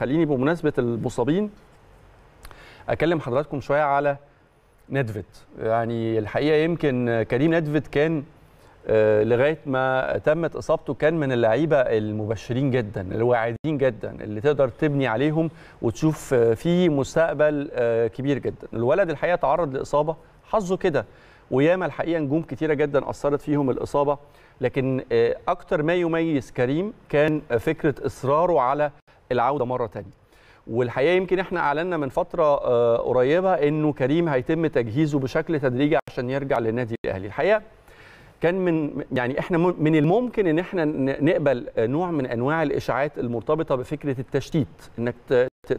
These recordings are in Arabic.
خليني بمناسبه المصابين اكلم حضراتكم شويه على ندفت يعني الحقيقه يمكن كريم ندفت كان آه، لغايه ما تمت اصابته كان من اللعيبه المبشرين جدا الواعدين جدا اللي تقدر تبني عليهم وتشوف آه، فيه مستقبل آه، كبير جدا الولد الحقيقه تعرض لاصابه حظه كده وياما الحقيقه نجوم كتيره جدا اثرت فيهم الاصابه لكن اكتر ما يميز كريم كان فكره اصراره على العوده مره ثانيه والحقيقه يمكن احنا اعلنا من فتره آه، قريبه انه كريم هيتم تجهيزه بشكل تدريجي عشان يرجع للنادي الاهلي الحقيقه كان من يعني احنا من الممكن ان احنا نقبل نوع من انواع الاشاعات المرتبطه بفكره التشتيت انك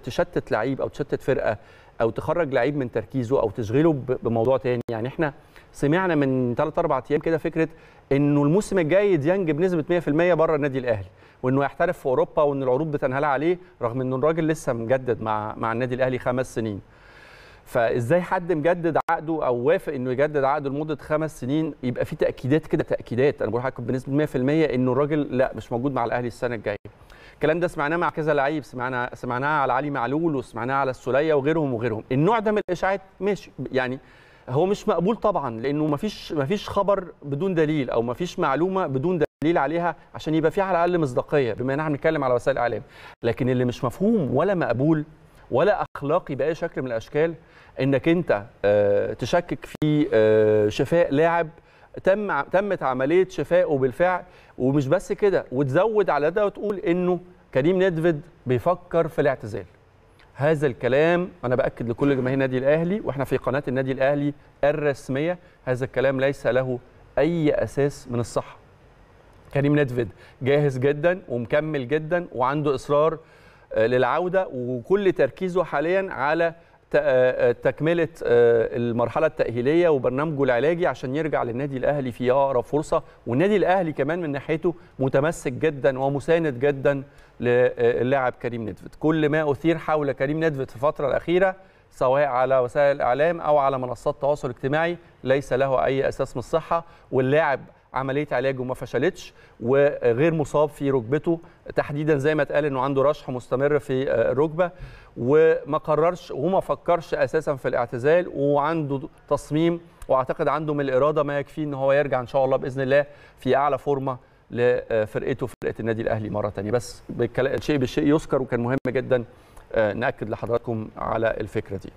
تشتت لعيب او تشتت فرقه او تخرج لعيب من تركيزه او تشغله بموضوع تاني يعني احنا سمعنا من 3 4 ايام كده فكره انه الموسم الجاي ديانج بنسبه 100% بره النادي الاهلي وانه يحترف في اوروبا وان العروض بتنهال عليه رغم ان الراجل لسه مجدد مع مع النادي الاهلي خمس سنين فازاي حد مجدد عقده او وافق انه يجدد عقده لمده خمس سنين يبقى في تاكيدات كده تاكيدات انا بقول لحضرتك بنسبه 100% انه الراجل لا مش موجود مع الاهلي السنه الجايه الكلام ده سمعناه مع كذا لعيب سمعنا سمعناه على علي معلول وسمعناه على السوليه وغيرهم وغيرهم النوع ده من الاشاعات ماشي يعني هو مش مقبول طبعا لانه ما فيش ما فيش خبر بدون دليل او ما فيش معلومه بدون دليل دليل عليها عشان يبقى في على الاقل مصداقيه بما ان احنا بنتكلم على وسائل الاعلام لكن اللي مش مفهوم ولا مقبول ولا اخلاقي باي شكل من الاشكال انك انت آه، تشكك في آه، شفاء لاعب تم تمت عمليه شفائه بالفعل ومش بس كده وتزود على ده وتقول انه كريم نيدفيد بيفكر في الاعتزال هذا الكلام انا باكد لكل جماهير النادي الاهلي واحنا في قناه النادي الاهلي الرسميه هذا الكلام ليس له اي اساس من الصحه كريم نيدفيد جاهز جدا ومكمل جدا وعنده اصرار آه، للعوده وكل تركيزه حاليا على آه، آه، تكمله المرحله التاهيليه وبرنامجه العلاجي عشان يرجع للنادي الاهلي في اقرب فرصه والنادي الاهلي كمان من ناحيته متمسك جدا ومساند جدا للاعب كريم نيدفيد كل ما اثير حول كريم نيدفيد في الفتره الاخيره سواء على وسائل الاعلام او على منصات التواصل الاجتماعي ليس له اي اساس من الصحه واللاعب عمليه علاجه ما فشلتش وغير مصاب في ركبته تحديدا زي ما اتقال انه عنده رشح مستمر في الركبه آه، وما قررش وما فكرش اساسا في الاعتزال وعنده تصميم واعتقد عنده من الاراده ما يكفي ان هو يرجع ان شاء الله باذن الله في اعلى فورمه لفرقته آه، فرقه النادي الاهلي مره ثانيه بس شيء بالشيء يذكر وكان مهم جدا آه، ناكد لحضراتكم على الفكره دي